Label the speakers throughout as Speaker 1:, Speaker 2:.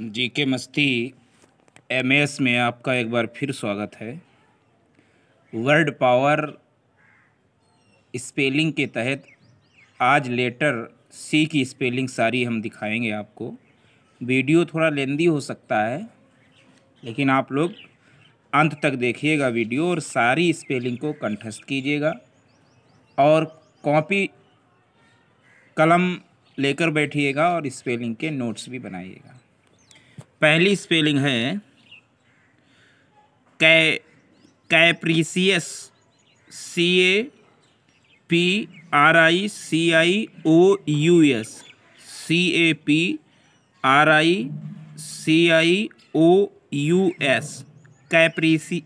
Speaker 1: जी के मस्ती M S में आपका एक बार फिर स्वागत है वर्ड पावर स्पेलिंग के तहत आज लेटर सी की स्पेलिंग सारी हम दिखाएंगे आपको वीडियो थोड़ा लेंदी हो सकता है लेकिन आप लोग अंत तक देखिएगा वीडियो और सारी स्पेलिंग को कंठस्थ कीजिएगा और कॉपी कलम लेकर बैठिएगा और स्पेलिंग के नोट्स भी बनाइएगा पहली स्पेलिंग है कै capricious C A P R I C I O U S C A P R I C I O U S कैप्रीसी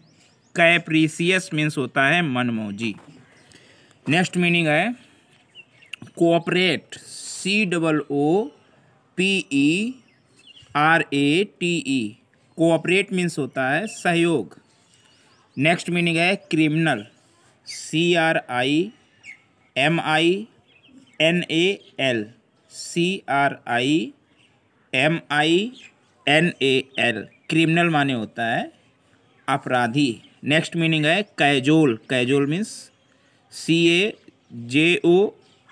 Speaker 1: कैप्रीसियस मीन्स होता है मनमोजी नेक्स्ट मीनिंग है cooperate C double O P E R A T E cooperate means होता है सहयोग next meaning है criminal C R I M I N A L C R I M I N A L criminal माने होता है अपराधी next meaning है cajole cajole means C A J O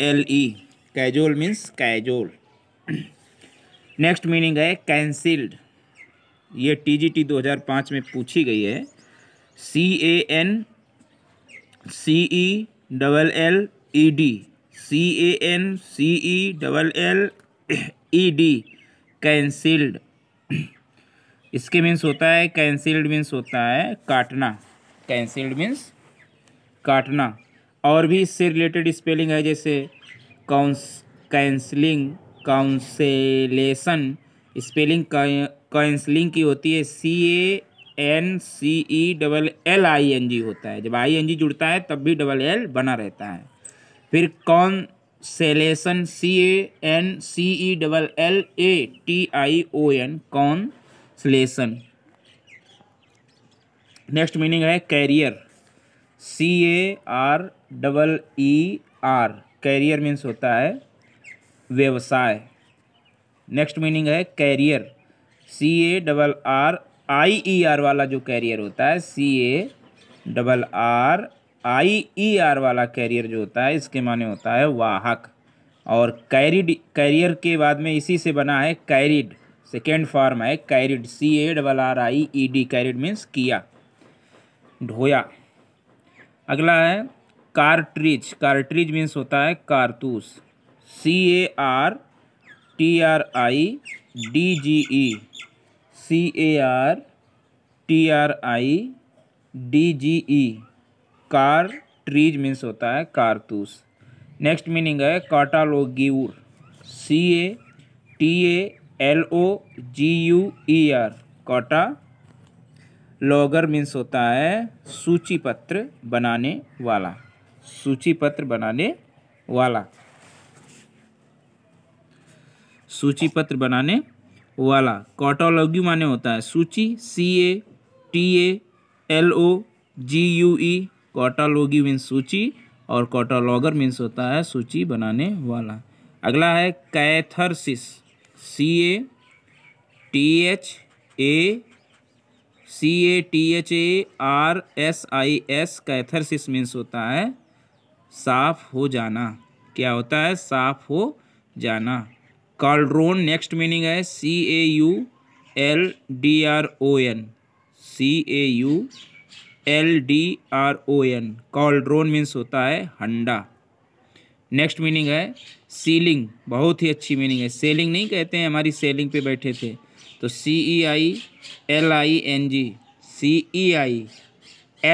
Speaker 1: L E cajole means cajole next meaning है cancelled ये हज़ार पाँच में पूछी गई है C A N C E double L E D C A N C E double L E D cancelled इसके means होता है कैंसिल्ड मीन्स होता है काटना कैंसिल्ड मीन्स काटना और भी इससे रिलेटेड स्पेलिंग है जैसे कौंस कैंसलिंग काउंसलेशन स्पेलिंग काउंसलिंग की होती है C A N C E double L I N G होता है जब आई एन जी जुड़ता है तब भी डबल एल बना रहता है फिर cancellation C A N C E double L A T I O N cancellation next meaning है career C A R double E R career means होता है व्यवसाय नेक्स्ट मीनिंग है career C A double R I E R वाला जो carrier होता है C A double R I E R वाला कैरियर जो होता है इसके माने होता है वाहक और कैरिड कैरियर के बाद में इसी से बना है कैरिड सेकेंड फॉर्म है carried C A double R I E D carried means किया ढोया अगला है कार्ट्रिज कार्ट्रिज मीन्स होता है कारतूस C A R T R I D G E C A R T R I D G E cartridge means होता है कारतूस नेक्स्ट मीनिंग है cataloguer C A T A L O G U E e R cataloguer means होता है सूची पत्र बनाने वाला सूची पत्र बनाने वाला सूची पत्र बनाने वाला कॉटोलॉग्यू माने होता है सूची C A T A L O G U E catalogue means सूची और कॉटोलॉगर मीन्स होता है सूची बनाने वाला अगला है catharsis C A T H A C A T H A R S I S catharsis means होता है साफ हो जाना क्या होता है साफ हो जाना कार्ड्रोन नेक्स्ट मीनिंग है C A U L D R O N C A U L D R O N cauldron means होता है हंडा नेक्स्ट मीनिंग है सीलिंग बहुत ही अच्छी मीनिंग है सेलिंग नहीं कहते हैं हमारी सेलिंग पे बैठे थे तो C E I L I N G C E I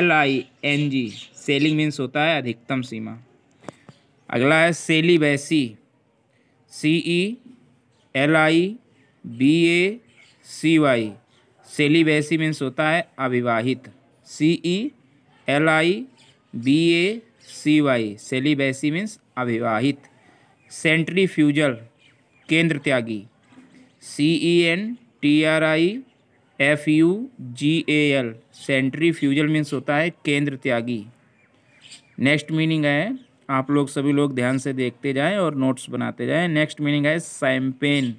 Speaker 1: L I N G ceiling means होता है अधिकतम सीमा अगला है celibacy C E L I B A C Y celibacy means होता है अविवाहित C E L I B A C Y celibacy means अविवाहित सेंट्री फ्यूजल केंद्र त्यागी C E N T R I F U G A L centrifugal means होता है केंद्र त्यागी next meaning है आप लोग सभी लोग ध्यान से देखते जाएं और नोट्स बनाते जाएं नेक्स्ट मीनिंग है champagne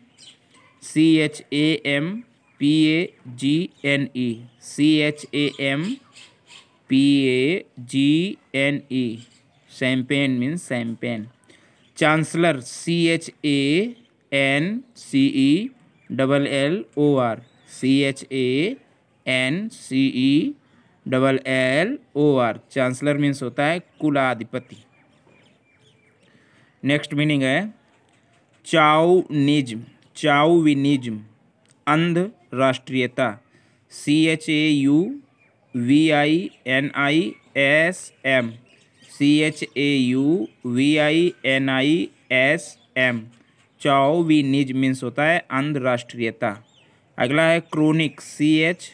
Speaker 1: C H A M P A G N E C H A M P A G N E champagne means champagne chancellor C H A N C E double L O R C H A N C E double L O R chancellor means होता है कुलाधिपति next meaning है चाउनिज्म chauvinism अंध राष्ट्रीयता C H A U V I N I S M C H A U V I N I S M chauvinism means होता है अंध राष्ट्रीयता अगला है chronic C H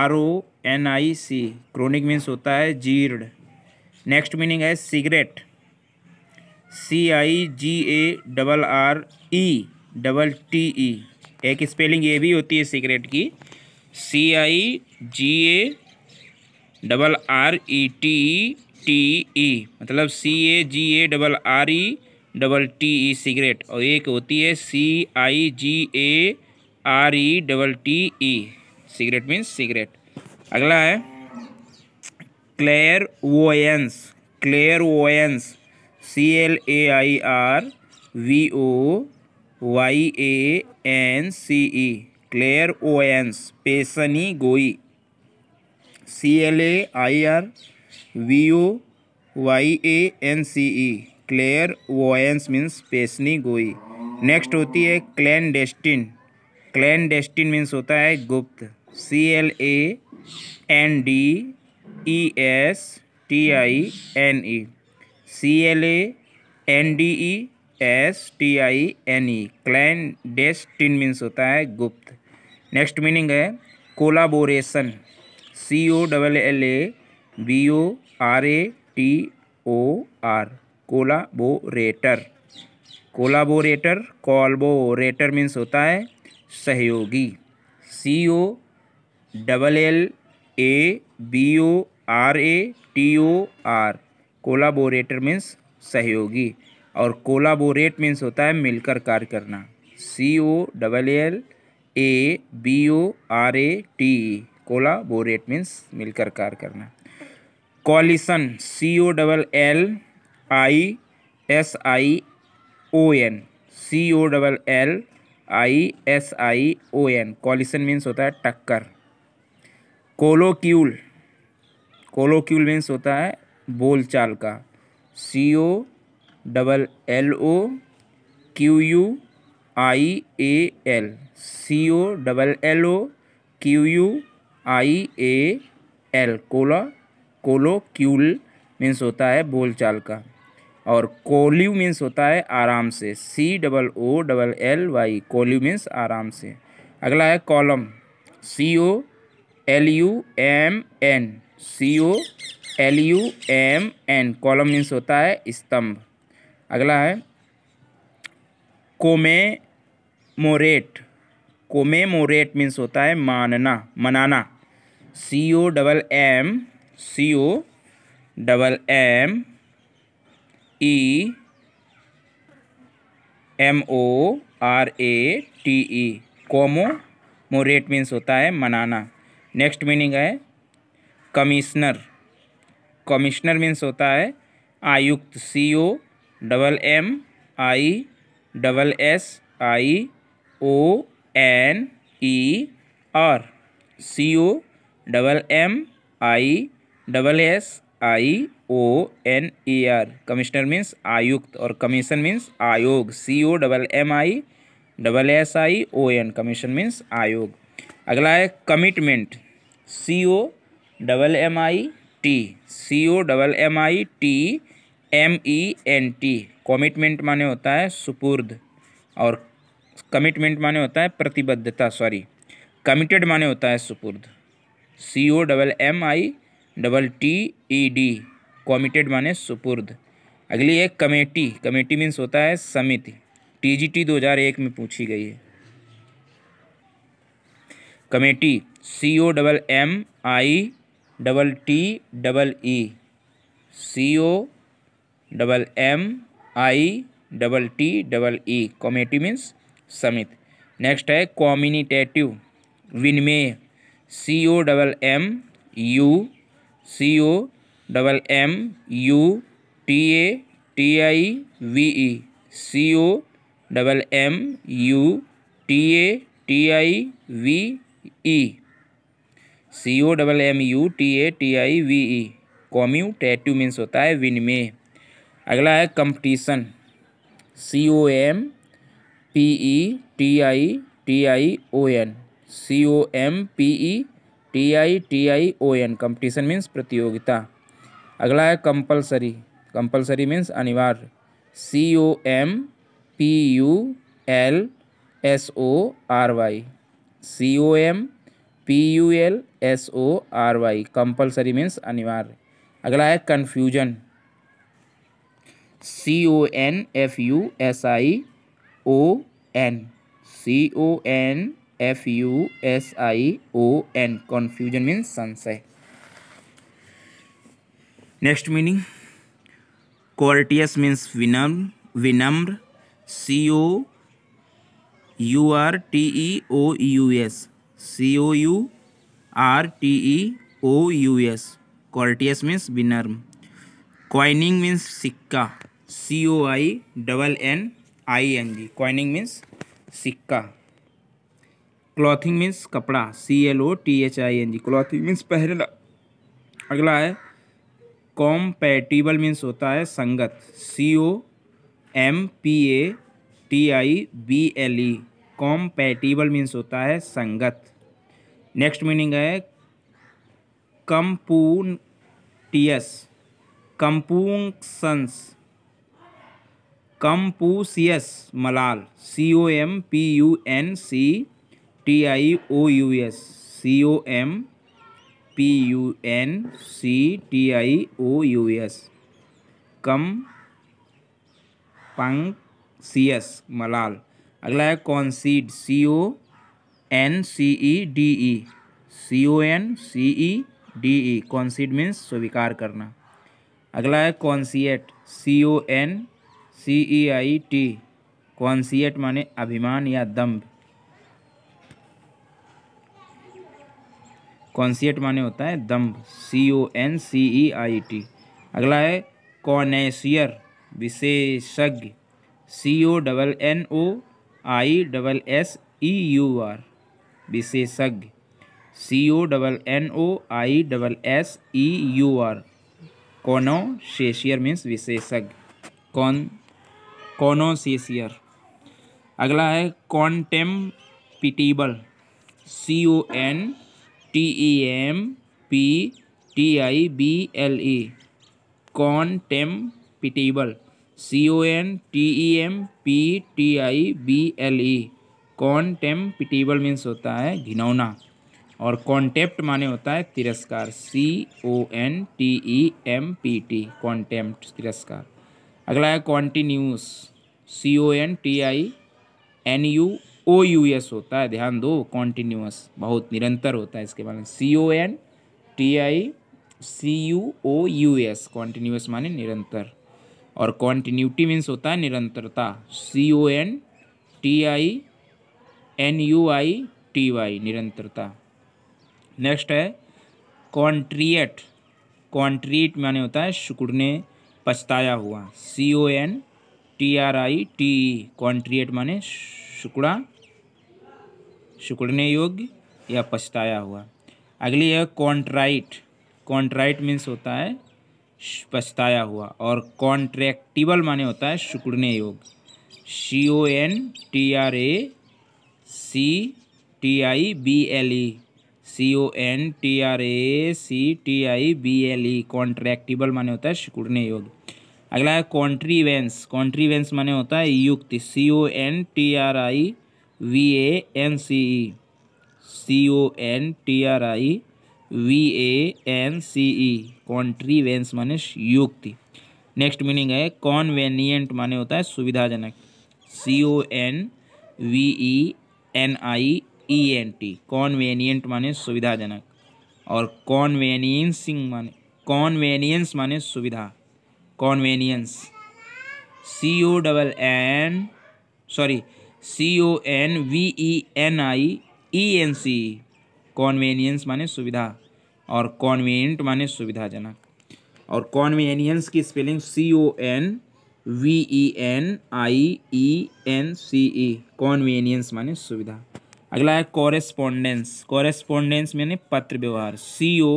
Speaker 1: R O N I C chronic means होता है जीर्ण next meaning है cigarette C I G A double R E double T E एक स्पेलिंग ये भी होती है सिगरेट की C I G A double R E T E T E मतलब C A G A double R E double T E cigarette और एक होती है C I G A R E double T E cigarette means cigarette अगला है clairvoyance clairvoyance C L A I R V O Y A N C E clairvoyance पेसनी गोई C L A I R V O Y A N C E clairvoyance means पेसनी गोई next होती है clandestine clandestine means होता है गुप्त C L A N D E S T I N E C L A N D E S T I N E clandestine means होता है गुप्त next meaning है collaboration C O double L A B O R A T O R collaborator collaborator collaborator means होता है सहयोगी सी O double L A B O R A T O R collaborator means सहयोगी और collaborate means होता है मिलकर कार्य करना C O double L A B O R A T collaborate means मिलकर कार्य करना collision C O double L I S I O N C O double L I S I O N collision means होता है टक्कर कोलोक्यूल कोलोक्यूल means होता है बोलचाल का C O double L O Q U I A L C O double L O Q U I A L कोला colloquial means होता है बोलचाल का और कोल्यू मीन्स होता है आराम से C double O double L Y coolly means आराम से अगला है column C O L U M N C O L U M N column means होता है स्तंभ अगला है कोमे मोरेट कोमे मोरेट मीन्स होता है मानना मनाना C O double M C O double M E M O R A T E commemorate means होता है मनाना नेक्स्ट मीनिंग है कमिश्नर कमिश्नर मीन्स होता है आयुक्त C O double M I double S I O N E R C O double M I double S I O N E R commissioner means आयुक्त और commission means आयोग C O double M I double S I O N commission means आयोग अगला है commitment C O double M I T C O double M I T M E N T commitment माने होता है सुपुर्द और commitment माने होता है प्रतिबद्धता सॉरी कमिटेड माने होता है सुपुर्द C O double M I double T E D committed माने सुपुर्द अगली है कमेटी कमेटी मीन्स होता है समिति टी टी जी दो हजार एक में पूछी गई है committee C O double M I double T double E C O double M I double T double E committee means समित नेक्स्ट है कॉम्यूनिटेटिव विनमे C O double M U C O double M U T A T I V E C O double M U T A T I V E C O double M U T A T I V E कॉम्यू टैट्यू means होता है विन में अगला है competition C O M P E T I T I O N C O M P E T I T I O N competition means प्रतियोगिता अगला है compulsory compulsory means अनिवार्य C O M P U L S O R Y C O M P U L S O R Y compulsory means अनिवार्य अगला है confusion C O N F U S I O N C O N F U S I O N confusion means संशय next meaning courteous means विनम्र विनम्र C O U R T E O U S C O U R T E O U S courteous means बिनर्म coining means सिक्का C O I double N I N G coining means सिक्का clothing means कपड़ा C L O T H I N G clothing means पहला अगला है compatible means होता है संगत C O M P A T I B L E compatible means होता है संगत नेक्स्ट मीनिंग है कंपूनटियस कंपूसंस कंपूसियस मलाल सी O M P you N C T I O U S C O M P you N C T I O U S कम पंक्सियस मलाल अगला है कॉन्सीड सी O N C E D E C O N C E D E कॉन्सीड means स्वीकार करना अगला है कॉन्सिएट सी O N C E I T कॉन्सिएट माने अभिमान या दम्भ कॉन्सिएट माने होता है दम्भ सी O N C E I T अगला है कॉनेशियर विशेषज्ञ सी O double N O I double S E U are विशेषज्ञ सी O double N O I double S E U are कॉनोशेशियर means विशेषज्ञ कौन कॉनोशेशियर अगला है कॉन्टेम पिटीबल सी O N T E M P T I B L E पिटीबल C O N T E M P T I B L E कॉन्टेम्पिटेबल means होता है घिनौना और कॉन्टेप्ट माने होता है तिरस्कार सी O N T E M P T contempt तिरस्कार अगला है continuous C O N T I N you O U S होता है ध्यान दो कॉन्टीन्यूस बहुत निरंतर होता है इसके बारे में सी O N T I C you O U S continuous माने निरंतर और कॉन्टीन्यूटी मीन्स होता है निरंतरता सी O N T I N you I T Y निरंतरता नेक्स्ट है कॉन्ट्रिएट कॉन्ट्रीट माने होता है शुकड़ने पछताया हुआ सी O N T R I T E कॉन्ट्रिएट माने शुकड़ा शुकड़ने योग्य या पछताया हुआ अगली है कॉन्ट्राइट कॉन्ट्राइट मीन्स होता है पछताया हुआ और कॉन्ट्रैक्टिबल माने होता है शुकड़ने योग सी O N T are A C T I B L E C O N T are A C T I B L ई कॉन्ट्रैक्टिबल माने होता है सिकुड़ने योग अगला है कॉन्ट्रीवेंस कॉन्ट्रीवेंस माने होता है युक्ति सी O N T R I V A N C E C O N T R I V A N C E contrivances माने युक्ति नेक्स्ट मीनिंग है कॉन्वेनियंट माने होता है सुविधाजनक सी O N V E N आई ई एन टी कॉन्वेनियंट माने सुविधाजनक और कॉन्वेनियंसिंग माने कॉन्वेनियंस माने सुविधा कॉन्वेनियंस सी O double N sorry C O N V E N आई ई एन सी कॉन्वेनियंस माने सुविधा और कॉन्वेनियंट माने सुविधाजनक और कॉन्वेनियंस की spelling C O N V E N आई ई एन सी ई कॉन्वीनियंस माने सुविधा अगला है कॉरेस्पॉन्डेंस कॉरेस्पॉन्डेंस मैंने पत्र व्यवहार सी O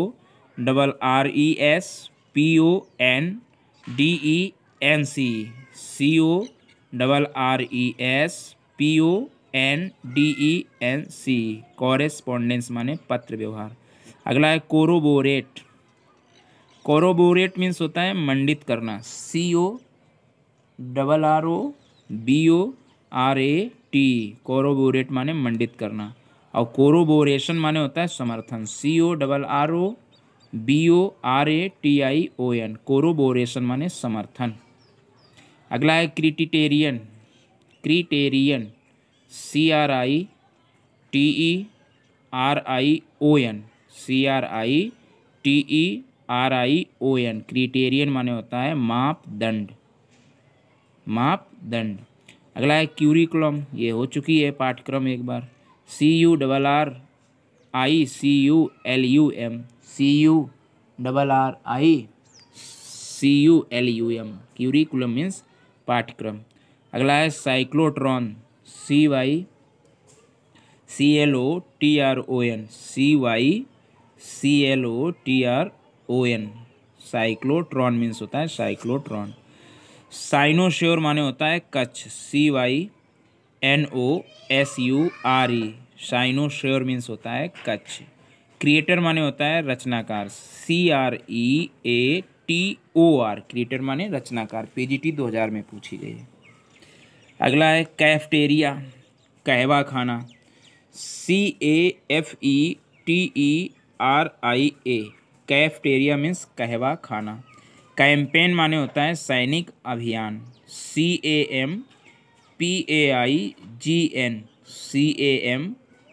Speaker 1: double R E S P O N D ई एन सी सी O double R E S P O N D ई N सी correspondence माने पत्र व्यवहार अगला है कोरोबोरेट कोरोबोरेट मीन्स होता है मंडित करना C O double R O B O R A T corroborate माने मंडित करना और कोरोबोरेशन माने होता है समर्थन सी O double R O B O R A T I O N कोरोबोरेशन माने समर्थन अगला है क्रिटिटेरियन criterion C R I T E R I O N C R I T E R I O N criterion माने होता है मापदंड मापदंड अगला है क्यूरिकुलम ये हो चुकी है पाठ्यक्रम एक बार सी U double R I C U L U M C U double R I C U L U M curriculum means पाठ्यक्रम अगला है साइक्लोट्रॉन सी Y C L O T R O N सी Y C L O T R O N cyclotron means होता है cyclotron साइनोश्योर माने होता है कच्छ सी Y N O S U R E साइनोश्योर means होता है कच्छ क्रिएटर माने होता है रचनाकार सी R E A T O are creator माने रचनाकार पीजीटी 2000 में पूछी गई है अगला है कैफ्टेरिया कहवा खाना सी A F E e T E e are I A कैफ्टेरिया means कहवा खाना कैंपेन माने होता है सैनिक अभियान सी ए M P A I G N C A M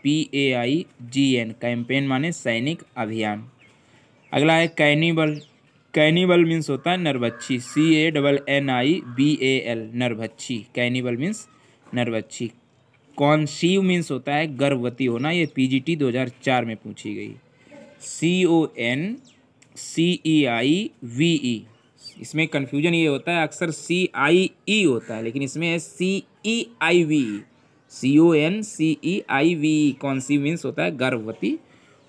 Speaker 1: P A I G N campaign माने सैनिक अभियान अगला है कैनिबल कैनिबल मीन्स होता है नरबच्छी सी A double N I B A L नरबच्छी cannibal means नरबच्छी कॉन्सीव means होता है गर्भवती होना ये पीजीटी 2004 में पूछी गई सी ओ एन सी ई आई वी ई इसमें कन्फ्यूजन ये होता है अक्सर सी आई ई होता है लेकिन इसमें है सी E I we C O N C E I we कौन सी मीन्स होता है गर्भवती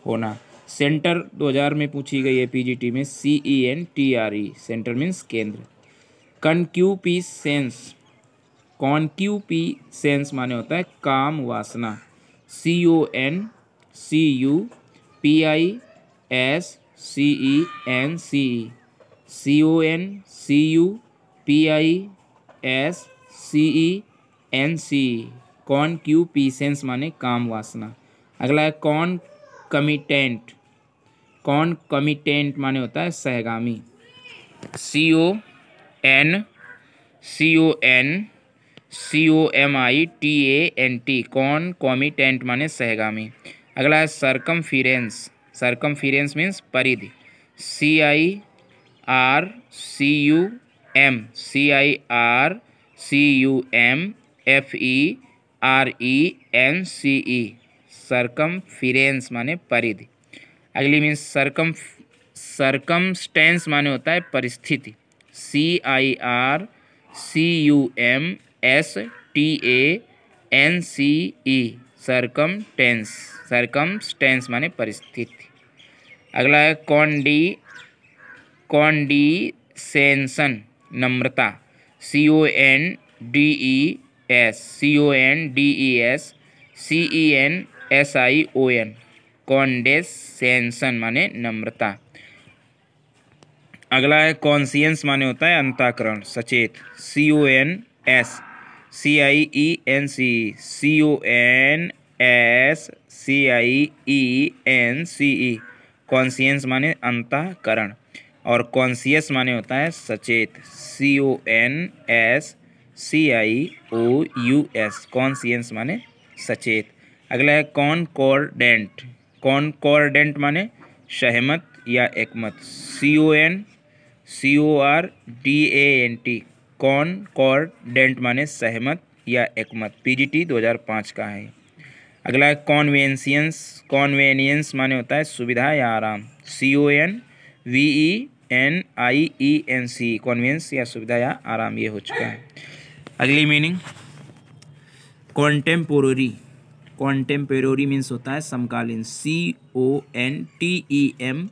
Speaker 1: होना सेंटर 2000 में पूछी गई है पीजीटी में सी E N T R E centre means केंद्र कनक्यूपी सेंस पी सेंस माने होता है काम वासना सी O N C U P I S C E N C E C O N C U P I S C E N C cone Q P sense माने काम वासना अगला है कॉन कमिटेंट कॉन कमिटेंट माने होता है सहगामी सी O N C O N C O M I T A N T cone कॉमिटेंट माने सहगामी अगला है सरकम फिरेंस सरकम फिरेंस मीन्स परिधि सी I R C you M C I R C you M F E R E N C ई सरकम फिरेंस माने परिधि अगली means सरकम सरकम स्टेंस माने होता है परिस्थिति सी I R C you M S T A N C E सरकम tense सरकम स्टेंस माने परिस्थिति अगला है candy कॉन्डिसेंसन Namrata C O N D E S C O N D E S C E N S I O N कॉन्डेसेंसन माने नम्रता अगला है conscience माने होता है अंताकरण सचेत सी O N S C I E N C C O N S C I E N C E conscience माने अंताकरण और conscious माने होता है सचेत सी O N S C I O U S conscience माने सचेत अगला है कॉनकॉर्डेंट कॉनकॉर्डेंट माने सहमत या एकमत सी O N C O are D A N T कॉनकॉर्डेंट माने सहमत या एकमत हज़ार पाँच का है अगला है कॉन्वेंसियंस कॉन्वेनियंस माने होता है सुविधा या आराम सी O N V E N आई ई एन सी कॉन्वेंस या सुविधा या आराम ये हो चुका है अगली मीनिंग कॉन्टेम्पोररी कॉन्टेम्पेरोरी मीन्स होता है समकालीन सी O N T E M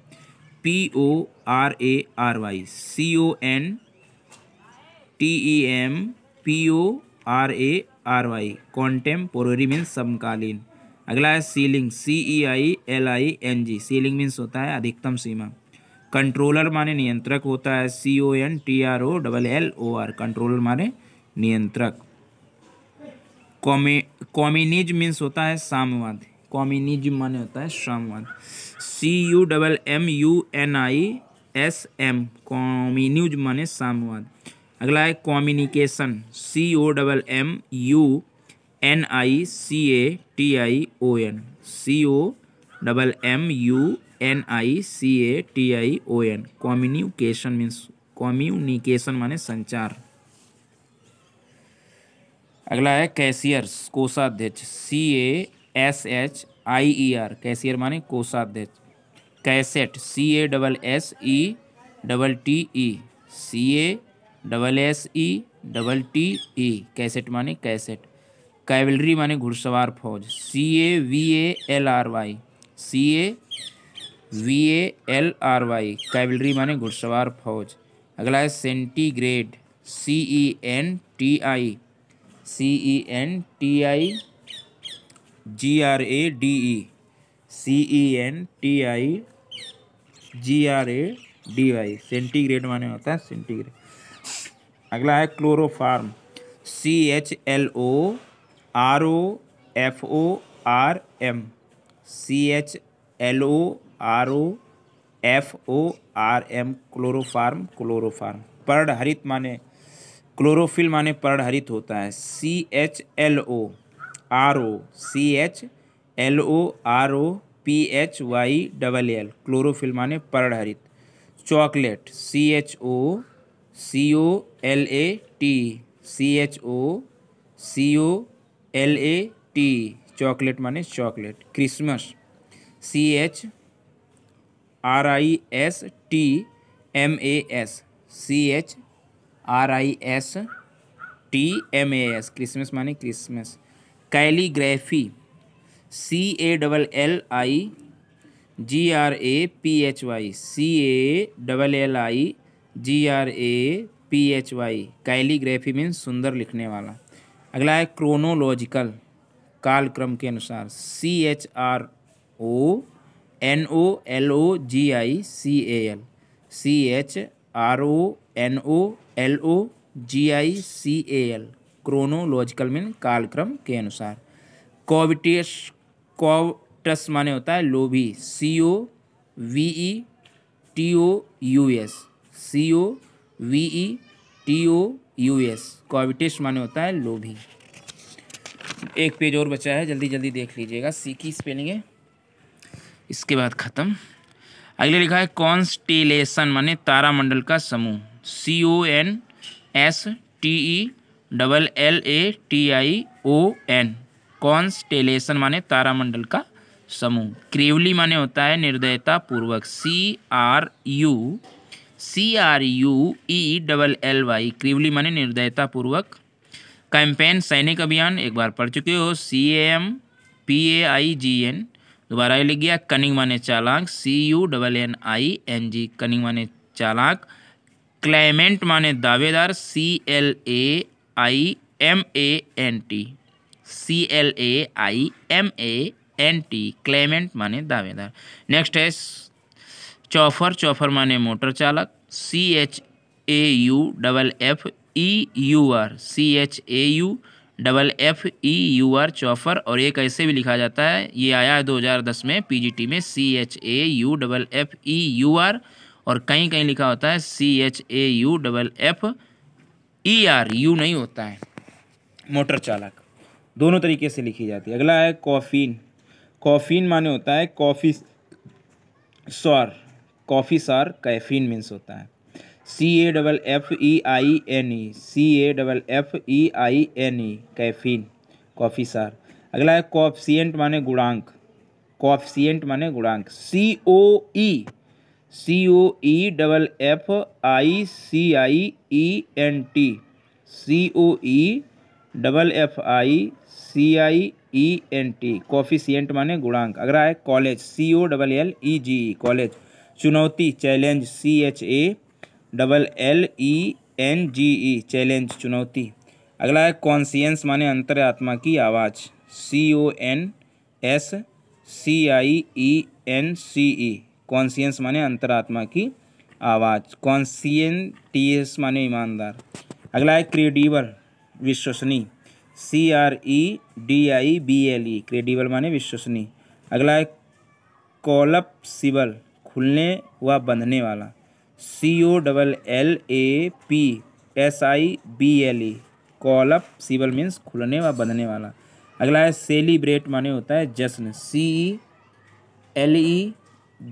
Speaker 1: P O R ए R Y C O N T E M P O R ए आर वाई कॉन्टेम्पोररी मीन्स समकालीन अगला है ceiling C E I L I N ji ceiling means होता है अधिकतम सीमा controller माने नियंत्रक होता है C O N T R O double L O are controller माने नियंत्रक कॉमिनिज मीन्स होता है साम्यवाद कॉमिनिज माने होता है साम्यवाद सी U double M you N I S M कॉमिन्यूज माने साम्यवाद अगला है communication C O double M you N I C A T I O N C O double M you N I C A T I O N communication means communication माने संचार अगला है cashiers कोषाध्यक्ष सी A S H I E are cashier माने कोषाध्यक्ष cassette C A double S E double T E C A double S E double T E cassette माने cassette cavalry माने घुड़सवार फौज सी A V A L R Y C A V A L R Y cavalry माने घुड़सवार फौज अगला है centigrade C E N T I C E N T I ji R A D E C E N T I ji R A D Y centigrade माने होता है centigrade अगला है chloroform C H L O R O F O R M C H L O R O F O R M chloroform chloroform पर्ण हरित माने chlorophyll माने पर्ण हरित होता है C H L O R ओ C H L O R O P H Y double L chlorophyll माने पर्ण हरित chocolate C H O C O L A T C H O C O L A T chocolate माने chocolate Christmas C H are I S T M A S C H are I S T M A S Christmas माने Christmas calligraphy C A double L I ji R A P H Y C A double L I ji R A P H Y calligraphy means सुंदर लिखने वाला अगला है chronological कालक्रम के अनुसार सी H R O N O L O G I C A L C H R O N O L O G I C A L chronological mean कालक्रम के अनुसार कॉविटेश कोवटस माने होता है लोभी C O V E T O U S C O V E T O U S covetous माने होता है लोभी एक पेज और बचा है जल्दी जल्दी देख लीजिएगा सी की स्पेलिंग है इसके बाद ख़त्म अगले लिखा है कॉन्स्टिलेशन माने तारामंडल का समूह C O N S T E e double L A T I O N constellation माने तारामंडल का समूह क्रेवली माने होता है निर्दयता पूर्वक C R U C R U E e double L Y cruelly माने निर्दयता पूर्वक कैंपेन सैनिक अभियान एक बार पढ़ चुके हो C M P A I G N दोबारा ये लिख गया कनिंग माने चालाक C U double N I N G cunning माने चालाक क्लाइमेंट माने दावेदार C L A I M A N T C L A I M A N T claimant माने दावेदार नेक्स्ट है चौफर चौफर माने मोटर चालक C H A U double F E U R C H A U double F E U R chauffeur और एक ऐसे भी लिखा जाता है ये आया है दो हज़ार दस में पी जी टी में C H A U double F E U R और कहीं कहीं लिखा होता है C H A U double F E R U नहीं होता है मोटर चालक दोनों तरीके से लिखी जाती है अगला है कॉफ़ीन कॉफ़ीन माने होता है कॉफ़ी सॉर कॉफ़ी सार कैफीन मीन्स होता है C A double F E I N E C A double F E I N E caffeine coffee सार अगला है कॉफसियंट माने गुणांक कॉफसियंट माने गुणांक C O E C O E double F I C I E N T C O E double F I C I E N T coefficient माने गुणांक अगला है कॉलेज सी O double L E G E college चुनौती challenge C H A double L E N G E challenge चुनौती अगला है conscience माने अंतरात्मा की आवाज़ C O N S C I E N C E conscience माने अंतरात्मा की आवाज़ कॉन्सियन टी एस माने ईमानदार अगला है क्रेडिबल विश्वसनीय C R E D I B L E credible माने विश्वसनीय अगला है कॉलपसिबल खुलने व बंधने वाला C O double L A P S I B L E collapsible means खुलने व बंधने वाला अगला है सेलिब्रेट माने होता है जश्न C E L E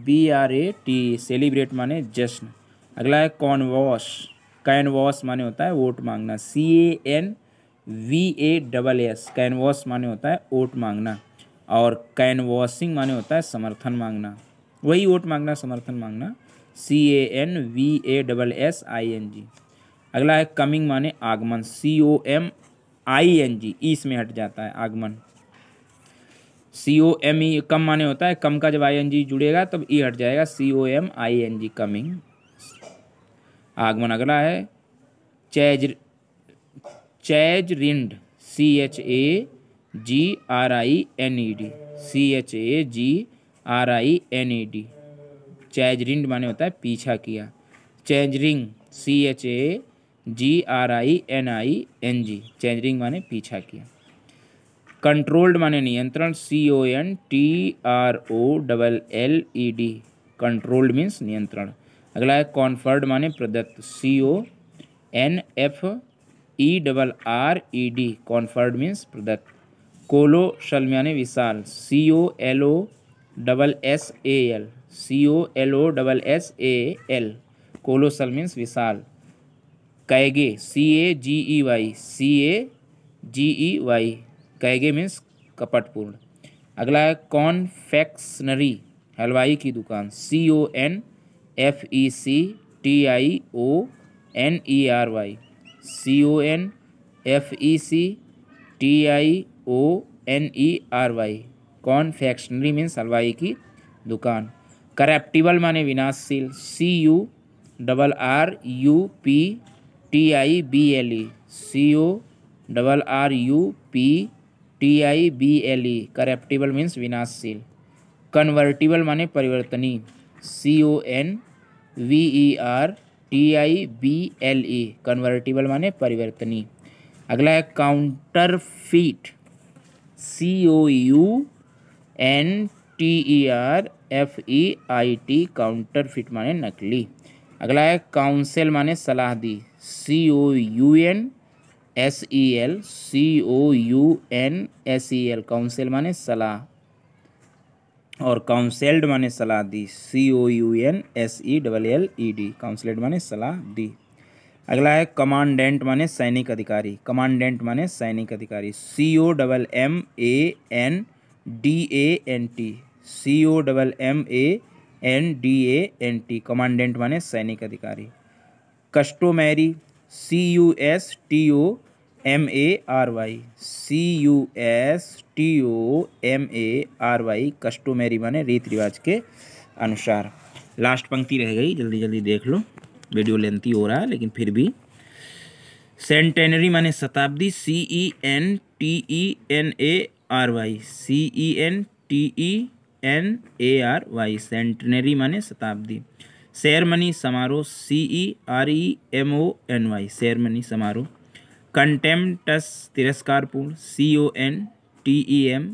Speaker 1: B R A T celebrate माने जश्न अगला है कॉनवॉश कैनवॉश माने होता है वोट मांगना C A N V A double S canvass माने होता है वोट मांगना और कैनवॉशिंग माने होता है समर्थन मांगना वही वोट मांगना समर्थन मांगना C A N V A double S I N G अगला है कमिंग माने आगमन सी ओ एम आई एन जी ईस में हट जाता है आगमन सी ओ एम ई कम माने होता है कम का जब आई एन जी जुड़ेगा तब ई e हट जाएगा C O M I N G coming आगमन अगला है चैज chagrined C H A G R I N E D C H A G R I N E D रिंड माने होता है पीछा किया chagrining C H A G R I N I N G chagrining माने पीछा किया controlled माने नियंत्रण C O N T R O double L E D controlled means नियंत्रण अगला है कॉन्फर्ड माने प्रदत्त C O N F E double R E D conferred means प्रदत्त कोलो शल माने विशाल C O L O double S A L C O L O double S A L colossal means विशाल cagey C A G E Y C A G E Y cagey means कपटपूर्ण अगला है confectionery हलवाई की दुकान C O N F E C T I O N E R Y C O N F E C T I O N E R Y confectionery means हलवाई की दुकान corruptible माने विनाशशील C U double R U P T I B L E C O double R U P T I B L E corruptible means विनाशशील convertible माने परिवर्तनी C O N V E e R T I B L E e। Convertible माने परिवर्तनी अगला है counterfeit C O U N T E R F E I T counterfeit माने नकली अगला है काउंसिल माने सलाह दी C O U N S E L C O U N S E L counsel माने सलाह और काउंसल्ड माने सलाह दी C O U N S E double L E D counselled माने सलाह दी अगला है कमांडेंट माने सैनिक अधिकारी कमांडेंट माने सैनिक अधिकारी C O double M A N D A N T C O double M A N D A N T commandant माने सैनिक अधिकारी customary C U S T O M A R Y C U S T O M A R Y customary माने रीत रिवाज के अनुसार last पंक्ति रह गई जल्दी जल्दी देख लो वीडियो लेंथी हो रहा है लेकिन फिर भी सेंटेनरी माने शताब्दी C E N T E N A R Y C E N T E N A R Y centenary माने शताब्दी सेरमनी समारोह C E R E M O N Y ceremony समारोह कंटेम्पटस तिरस्कारपूर्ण C O N T E M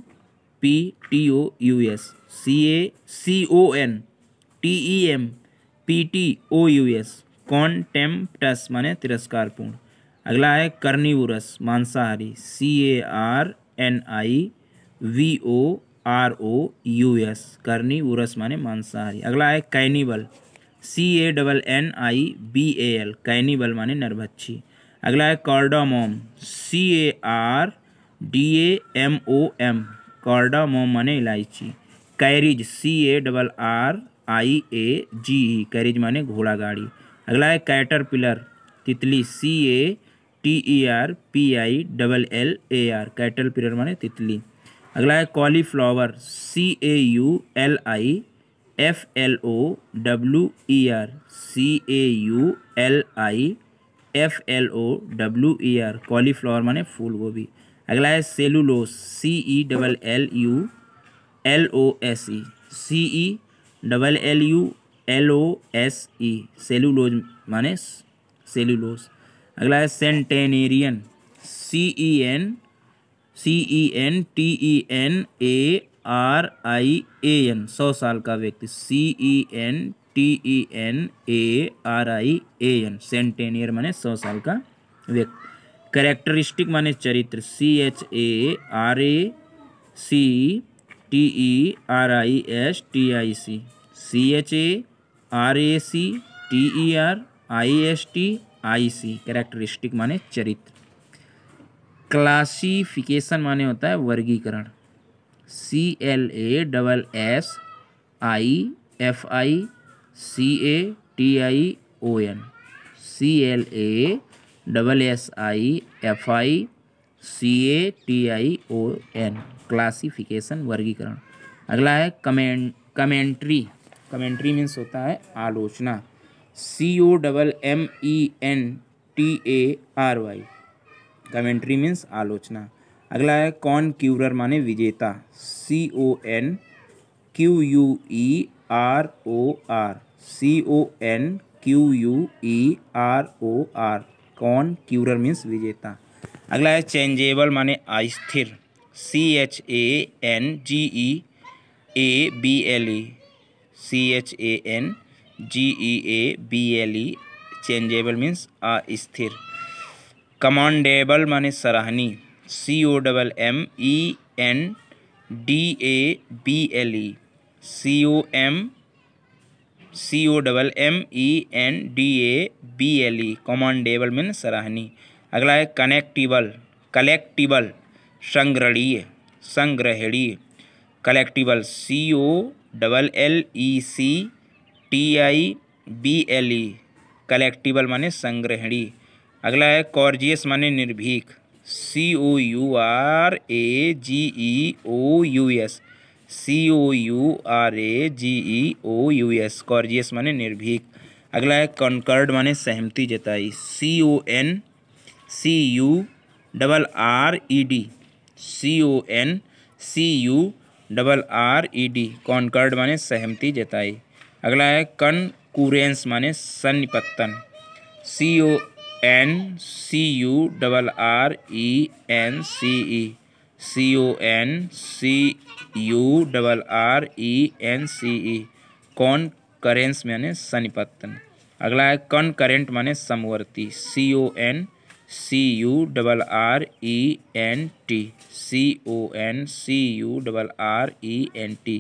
Speaker 1: P T O U S C A C O N T E M P T O U S contemptuous माने तिरस्कारपूर्ण अगला है carnivorous मांसाहारी सी A R N I V O R O U S carnivorous माने मांसाहारी अगला है cannibal C A double N I B A L cannibal माने नरभच्छी अगला है cardamom C A R D A M O M cardamom माने इलायची carriage C A double R I A G E carriage माने घोड़ा गाड़ी अगला है कैटर पिलर तितली C A T E e R P I double L A R caterpillar माने तितली अगला है cauliflower C A U L I F L O W E R C A U L I F L O W E R cauliflower माने फूल गोभी अगला है cellulose C E double L U L O S E C E double L U L O S E cellulose माने cellulose अगला है centenarian C E N C E N T E N A R I A N सौ साल का व्यक्ति C E N T E N A R I A N centenarian माने सौ साल का व्यक्ति करेक्टरिस्टिक माने चरित्र C H A R A C T E R I S T I C C H A R A C T E R I S T I C characteristic माने चरित्र classification माने होता है वर्गीकरण C L A double S I F I C A T I O N C L A double S I F I C A T I O N classification वर्गीकरण अगला है comment commentary commentary means होता है आलोचना C O double M E N T A R Y commentary means आलोचना अगला है conqueror माने विजेता C O N Q U E R O R C O N Q U E R O R conqueror means विजेता अगला है changeable माने अस्थिर C H A N G E A B L E C H A N G E A B L E changeable means अस्थिर commendable माने सराहनी C O double M E N D A B L E C O M C O double M E N D A B L E commendable mean सराहनी अगला है connectible collectible संग्रहणीय संग्रहणीय collectible C O double L E C T I B L E collectible माने संग्रहणीय अगला है courageous माने निर्भीक C O U R A G E O U S C O U R A G E O U S courageous माने निर्भीक अगला है कॉन्कर्ड माने सहमति जताई C O N C U double R E D C O N C U double R E D concord माने सहमति जताई अगला है कन कुरेंस माने सन्निपत्तन C O N C U double R E N C E C O N C U double R E N C E कौन करेंस माने सनिपत्तन अगला है कन करेंट माने समवर्ती C O N C U double R E N T C O N C U double R E N T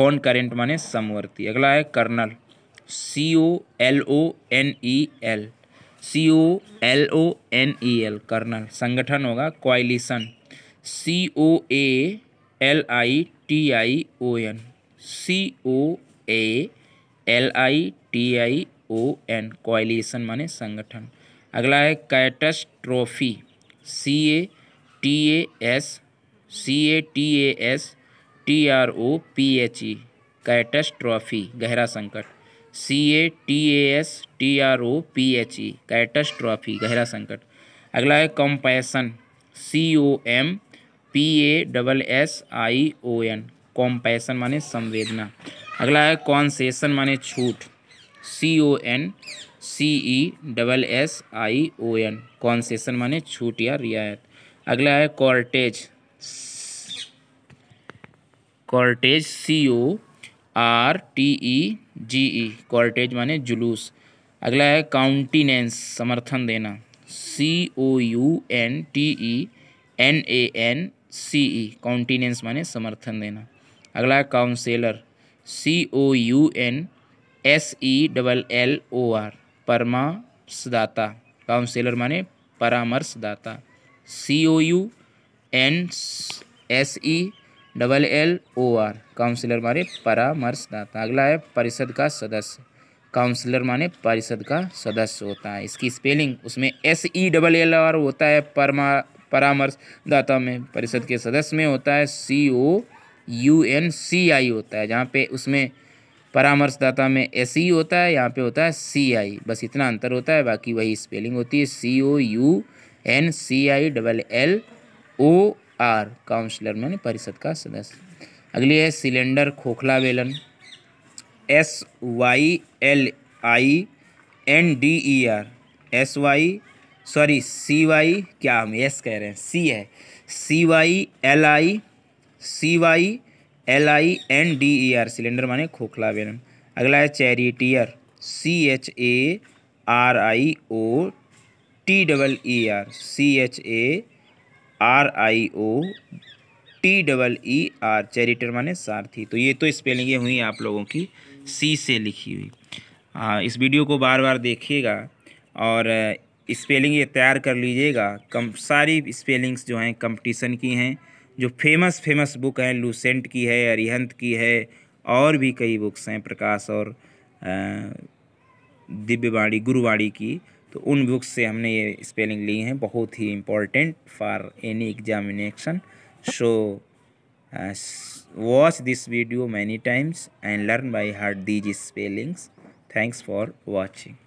Speaker 1: concurrent माने समवर्ती अगला है colonel C O L O N E L C O L O N E L colonel संगठन होगा coalition C O A L I T I O N C O A L I T I O N coalition माने संगठन अगला है catastrophe C A T A S C A T A S T R O P H E catastrophe गहरा संकट C A T A S T R O P H E catastrophe गहरा संकट अगला है compassion C O M P A double S I O N compassion माने संवेदना अगला है कॉन्सेसन माने छूट C O N C E double S I O N कॉन्सेसन माने छूट या रियायत अगला है cortege cortege C O R T E G E cortege माने जुलूस अगला है काउंटिनेंस समर्थन देना C O U N T E N A N C E countenance माने समर्थन देना अगला है counsellor C O U N S E double L O R परमर्शदाता काउंसेलर माने परामर्शदाता C O U N S E double L O R counsellor माने परामर्शदाता अगला है परिषद का सदस्य काउंसिलर माने परिषद का सदस्य होता है इसकी स्पेलिंग उसमें S E double L R होता है परमा परामर्शदाता में परिषद के सदस्य में होता है C O U N C आई होता है जहाँ पे उसमें परामर्शदाता में एस ई e होता है यहाँ पे होता है सी आई बस इतना अंतर होता है बाकी वही स्पेलिंग होती है C O U N C I double L O R councillor मैंने परिषद का सदस्य अगली है सिलेंडर खोखला बेलन S Y L I N D E R S Y sorry C Y क्या हम एस कह रहे हैं सी है C Y L I C Y L I N D E R cylinder माने खोखला बेलन अगला है charioteer C H A R I O T double E R C H A R I O T double E R charioteer माने सारथी तो ये तो स्पेलिंगें हुई आप लोगों की सी से लिखी हुई हाँ इस वीडियो को बार बार देखिएगा और स्पेलिंग ये तैयार कर लीजिएगा कम सारी स्पेलिंग्स जो हैं कंपटीशन की हैं जो फेमस फेमस बुक हैं लूसेंट की है अरिहंत की है और भी कई बुक्स हैं प्रकाश और दिव्यवाणी गुरुवाणी की तो उन बुक्स से हमने ये स्पेलिंग ली हैं बहुत ही important for any examination so watch this video many times and learn by heart these spellings thanks for watching